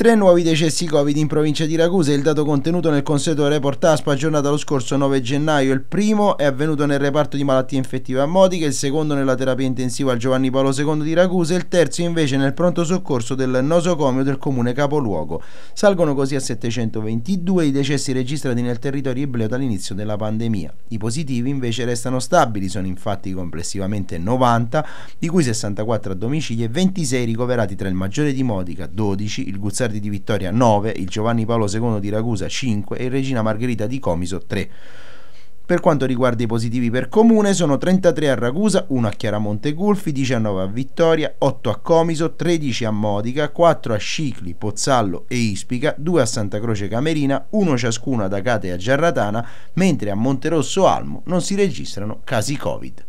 Tre nuovi decessi Covid in provincia di Ragusa, il dato contenuto nel consueto report ASPA aggiornato lo scorso 9 gennaio. Il primo è avvenuto nel reparto di malattie infettive a Modica, il secondo nella terapia intensiva al Giovanni Paolo II di Ragusa e il terzo invece nel pronto soccorso del nosocomio del comune capoluogo. Salgono così a 722 i decessi registrati nel territorio ibleo dall'inizio della pandemia. I positivi invece restano stabili, sono infatti complessivamente 90, di cui 64 a domicilio e 26 ricoverati tra il maggiore di Modica, 12, il Guzzaro Gottardi di Vittoria 9, il Giovanni Paolo II di Ragusa 5 e il Regina Margherita di Comiso 3. Per quanto riguarda i positivi per comune, sono 33 a Ragusa, 1 a Chiaramonte Gulfi, 19 a Vittoria, 8 a Comiso, 13 a Modica, 4 a Scicli, Pozzallo e Ispica, 2 a Santa Croce Camerina, 1 ciascuno ad Acate e a Giarratana, mentre a Monterosso Almo non si registrano casi Covid.